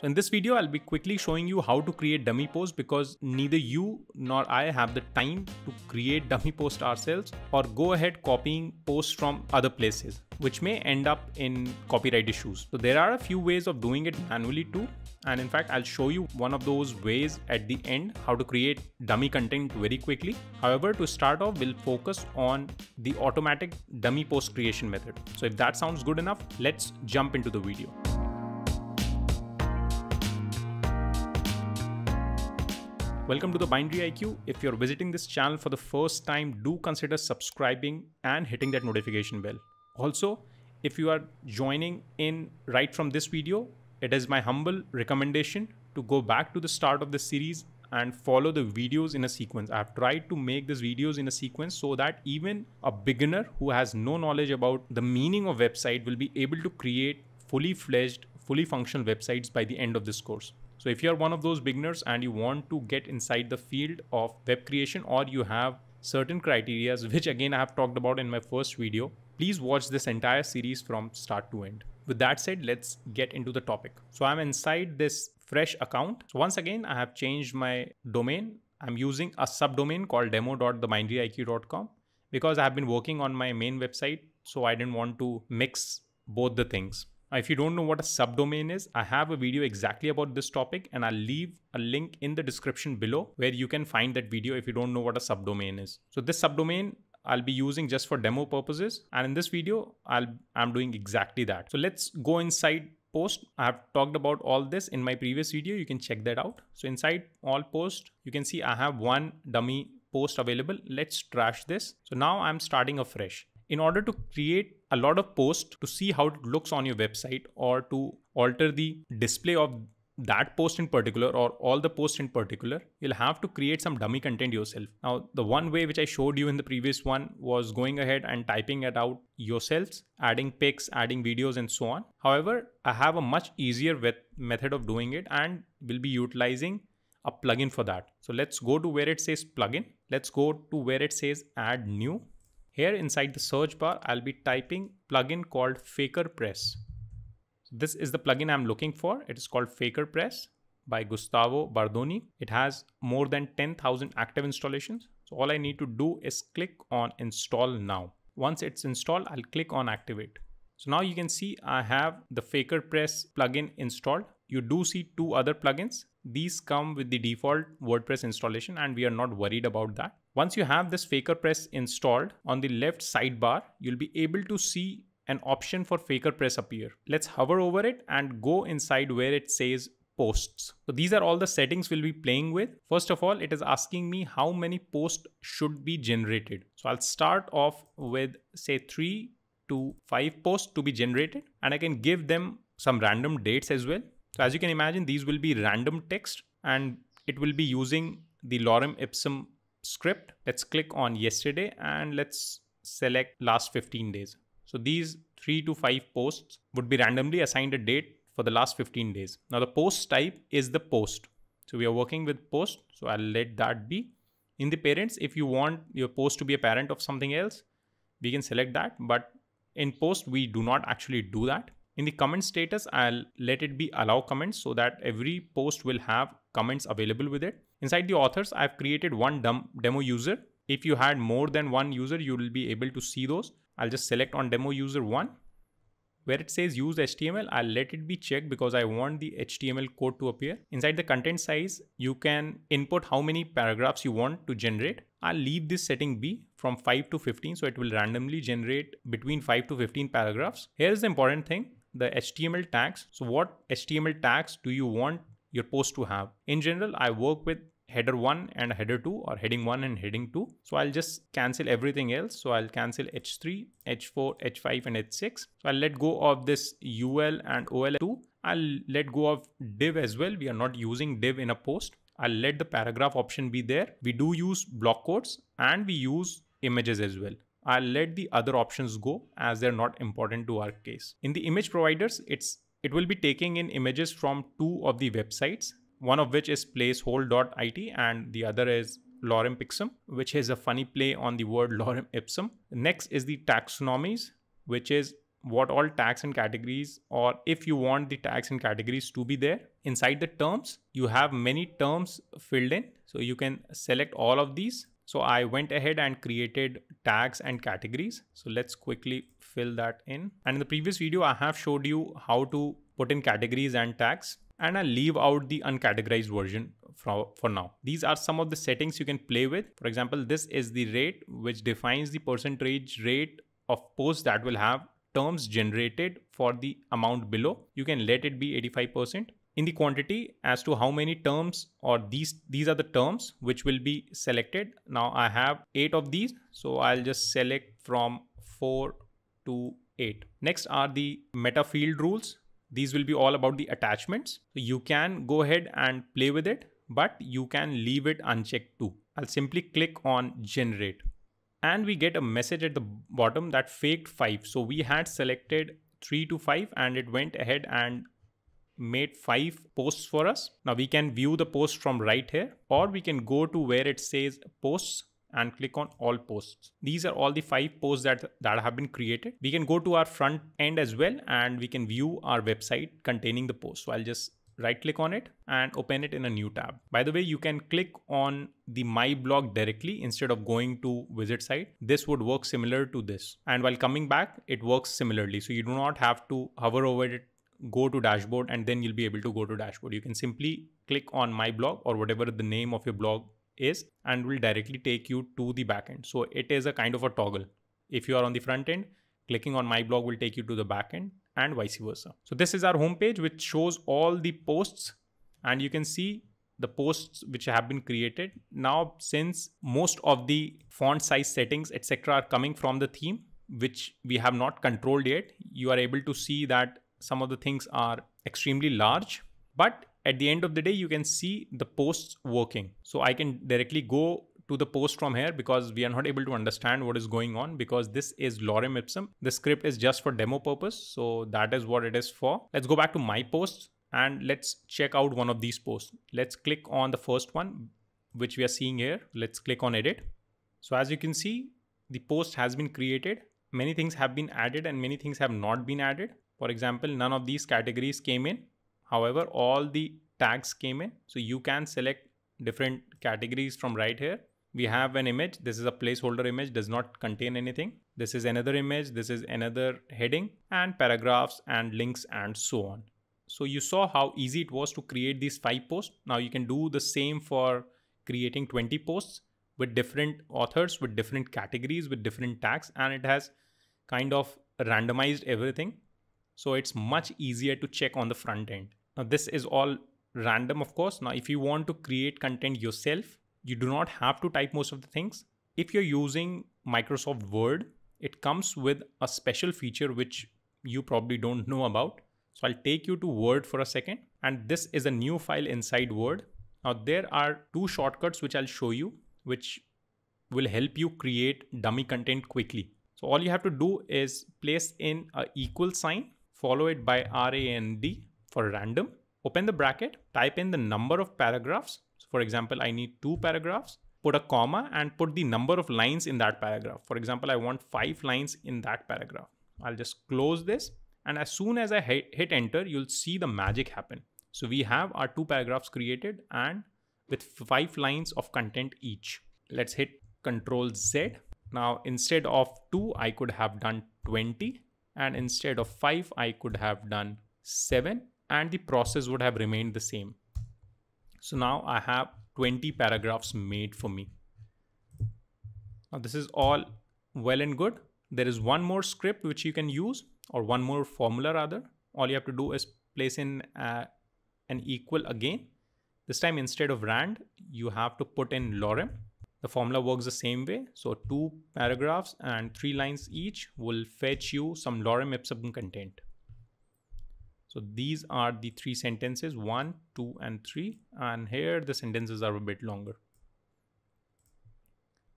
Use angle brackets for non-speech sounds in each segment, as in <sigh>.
So in this video, I'll be quickly showing you how to create dummy post because neither you nor I have the time to create dummy post ourselves or go ahead copying posts from other places, which may end up in copyright issues. So there are a few ways of doing it manually too. And in fact, I'll show you one of those ways at the end, how to create dummy content very quickly. However, to start off, we'll focus on the automatic dummy post creation method. So if that sounds good enough, let's jump into the video. Welcome to the Binary IQ. If you're visiting this channel for the first time, do consider subscribing and hitting that notification bell. Also, if you are joining in right from this video, it is my humble recommendation to go back to the start of the series and follow the videos in a sequence. I've tried to make these videos in a sequence so that even a beginner who has no knowledge about the meaning of website will be able to create fully fledged, fully functional websites by the end of this course. So if you're one of those beginners and you want to get inside the field of web creation or you have certain criterias, <laughs> which again I have talked about in my first video, please watch this entire series from start to end. With that said, let's get into the topic. So I'm inside this fresh account. So once again, I have changed my domain. I'm using a subdomain called demo.themindryiq.com because I have been working on my main website. So I didn't want to mix both the things. Uh, if you don't know what a subdomain is, I have a video exactly about this topic and I'll leave a link in the description below where you can find that video if you don't know what a subdomain is. So this subdomain I'll be using just for demo purposes. And in this video, I'll, I'm doing exactly that. So let's go inside post. I have talked about all this in my previous video. You can check that out. So inside all post, you can see I have one dummy post available. Let's trash this. So now I'm starting afresh in order to create a lot of posts to see how it looks on your website or to alter the display of that post in particular or all the posts in particular, you'll have to create some dummy content yourself. Now, the one way which I showed you in the previous one was going ahead and typing it out yourselves, adding pics, adding videos, and so on. However, I have a much easier method of doing it and will be utilizing a plugin for that. So let's go to where it says plugin. Let's go to where it says add new here inside the search bar, I'll be typing plugin called Faker Press. This is the plugin I'm looking for. It is called Faker Press by Gustavo Bardoni. It has more than 10,000 active installations. So all I need to do is click on install now. Once it's installed, I'll click on activate. So now you can see I have the Faker Press plugin installed. You do see two other plugins. These come with the default WordPress installation and we are not worried about that. Once you have this Faker Press installed, on the left sidebar, you'll be able to see an option for Faker Press appear. Let's hover over it and go inside where it says posts. So these are all the settings we'll be playing with. First of all, it is asking me how many posts should be generated. So I'll start off with say three to five posts to be generated and I can give them some random dates as well. So as you can imagine, these will be random text and it will be using the lorem ipsum script. Let's click on yesterday and let's select last 15 days. So these three to five posts would be randomly assigned a date for the last 15 days. Now the post type is the post. So we are working with post. So I'll let that be. In the parents, if you want your post to be a parent of something else, we can select that. But in post, we do not actually do that. In the comment status, I'll let it be allow comments so that every post will have comments available with it. Inside the authors, I've created one demo user. If you had more than one user, you will be able to see those. I'll just select on demo user one. Where it says use HTML, I'll let it be checked because I want the HTML code to appear. Inside the content size, you can input how many paragraphs you want to generate. I'll leave this setting be from 5 to 15, so it will randomly generate between 5 to 15 paragraphs. Here's the important thing the HTML tags. So what HTML tags do you want you're to have. In general, I work with header 1 and header 2 or heading 1 and heading 2. So I'll just cancel everything else. So I'll cancel H3, H4, H5 and H6. So I'll let go of this UL and OL2. I'll let go of div as well. We are not using div in a post. I'll let the paragraph option be there. We do use block quotes and we use images as well. I'll let the other options go as they're not important to our case. In the image providers, it's it will be taking in images from two of the websites, one of which is placehole.it and the other is lorem ipsum, which is a funny play on the word <laughs> lorem ipsum. Next is the taxonomies, which is what all tags and categories or if you want the tags and categories to be there inside the terms you have many terms filled in so you can select all of these so I went ahead and created tags and categories. So let's quickly fill that in. And in the previous video, I have showed you how to put in categories and tags and I'll leave out the uncategorized version for, for now. These are some of the settings you can play with. For example, this is the rate which defines the percentage rate of posts that will have terms generated for the amount below. You can let it be 85% in the quantity as to how many terms or these these are the terms which will be selected. Now I have eight of these. So I'll just select from four to eight. Next are the meta field rules. These will be all about the attachments. So you can go ahead and play with it, but you can leave it unchecked too. I'll simply click on generate and we get a message at the bottom that faked 5. So we had selected 3 to 5 and it went ahead and made five posts for us. Now we can view the posts from right here or we can go to where it says posts and click on all posts. These are all the five posts that, that have been created. We can go to our front end as well and we can view our website containing the post. So I'll just right click on it and open it in a new tab. By the way, you can click on the my blog directly instead of going to visit site. This would work similar to this. And while coming back, it works similarly. So you do not have to hover over it go to dashboard and then you'll be able to go to dashboard. You can simply click on my blog or whatever the name of your blog is and will directly take you to the backend. So it is a kind of a toggle. If you are on the front end, clicking on my blog will take you to the backend and vice versa. So this is our homepage which shows all the posts and you can see the posts which have been created. Now since most of the font size settings etc are coming from the theme which we have not controlled yet, you are able to see that some of the things are extremely large, but at the end of the day, you can see the posts working. So I can directly go to the post from here because we are not able to understand what is going on because this is lorem ipsum. The script is just for demo purpose. So that is what it is for. Let's go back to my posts and let's check out one of these posts. Let's click on the first one, which we are seeing here. Let's click on edit. So as you can see, the post has been created many things have been added and many things have not been added. For example, none of these categories came in. However, all the tags came in. So you can select different categories from right here. We have an image. This is a placeholder image, does not contain anything. This is another image. This is another heading and paragraphs and links and so on. So you saw how easy it was to create these five posts. Now you can do the same for creating 20 posts with different authors, with different categories, with different tags, and it has kind of randomized everything. So it's much easier to check on the front end. Now, this is all random, of course. Now, if you want to create content yourself, you do not have to type most of the things. If you're using Microsoft Word, it comes with a special feature which you probably don't know about. So I'll take you to Word for a second. And this is a new file inside Word. Now there are two shortcuts which I'll show you which will help you create dummy content quickly. So all you have to do is place in a equal sign, follow it by RAND for random, open the bracket, type in the number of paragraphs. So for example, I need two paragraphs, put a comma and put the number of lines in that paragraph. For example, I want five lines in that paragraph. I'll just close this. And as soon as I hit, hit enter, you'll see the magic happen. So we have our two paragraphs created and with five lines of content each. Let's hit Control Z. Now, instead of two, I could have done 20 and instead of five, I could have done seven and the process would have remained the same. So now I have 20 paragraphs made for me. Now this is all well and good. There is one more script which you can use or one more formula rather. All you have to do is place in uh, an equal again this time instead of rand, you have to put in lorem. The formula works the same way. So two paragraphs and three lines each will fetch you some lorem ipsum content. So these are the three sentences, one, two, and three. And here the sentences are a bit longer.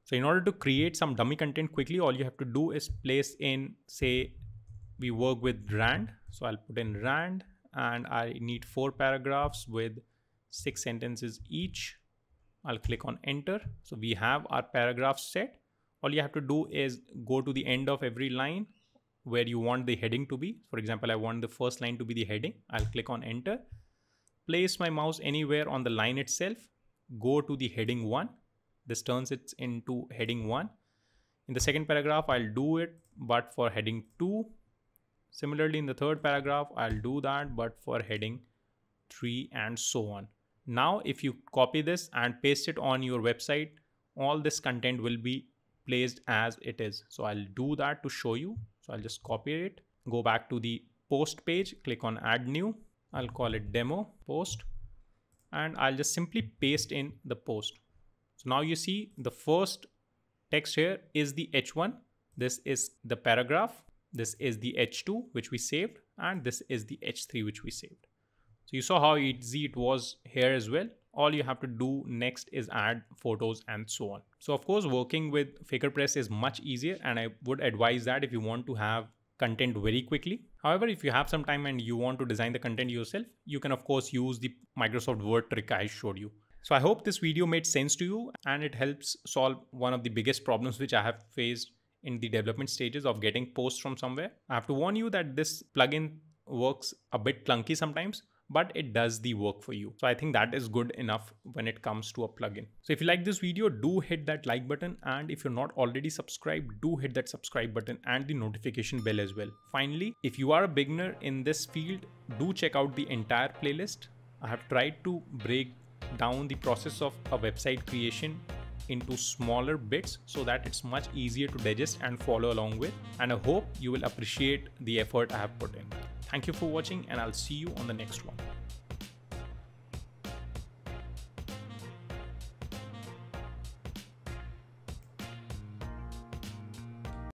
So in order to create some dummy content quickly, all you have to do is place in, say, we work with rand. So I'll put in rand and I need four paragraphs with six sentences each. I'll click on enter. So we have our paragraph set. All you have to do is go to the end of every line where you want the heading to be. For example, I want the first line to be the heading. I'll click on enter. Place my mouse anywhere on the line itself. Go to the heading one. This turns it into heading one. In the second paragraph, I'll do it, but for heading two. Similarly, in the third paragraph, I'll do that, but for heading three and so on. Now, if you copy this and paste it on your website, all this content will be placed as it is. So I'll do that to show you. So I'll just copy it, go back to the post page, click on add new. I'll call it demo post and I'll just simply paste in the post. So now you see the first text here is the H1. This is the paragraph. This is the H2, which we saved. And this is the H3, which we saved. So you saw how easy it was here as well. All you have to do next is add photos and so on. So of course, working with FakerPress is much easier and I would advise that if you want to have content very quickly. However, if you have some time and you want to design the content yourself, you can of course use the Microsoft Word trick I showed you. So I hope this video made sense to you and it helps solve one of the biggest problems which I have faced in the development stages of getting posts from somewhere. I have to warn you that this plugin works a bit clunky sometimes but it does the work for you. So I think that is good enough when it comes to a plugin. So if you like this video, do hit that like button. And if you're not already subscribed, do hit that subscribe button and the notification bell as well. Finally, if you are a beginner in this field, do check out the entire playlist. I have tried to break down the process of a website creation into smaller bits so that it's much easier to digest and follow along with and I hope you will appreciate the effort I have put in. Thank you for watching and I'll see you on the next one.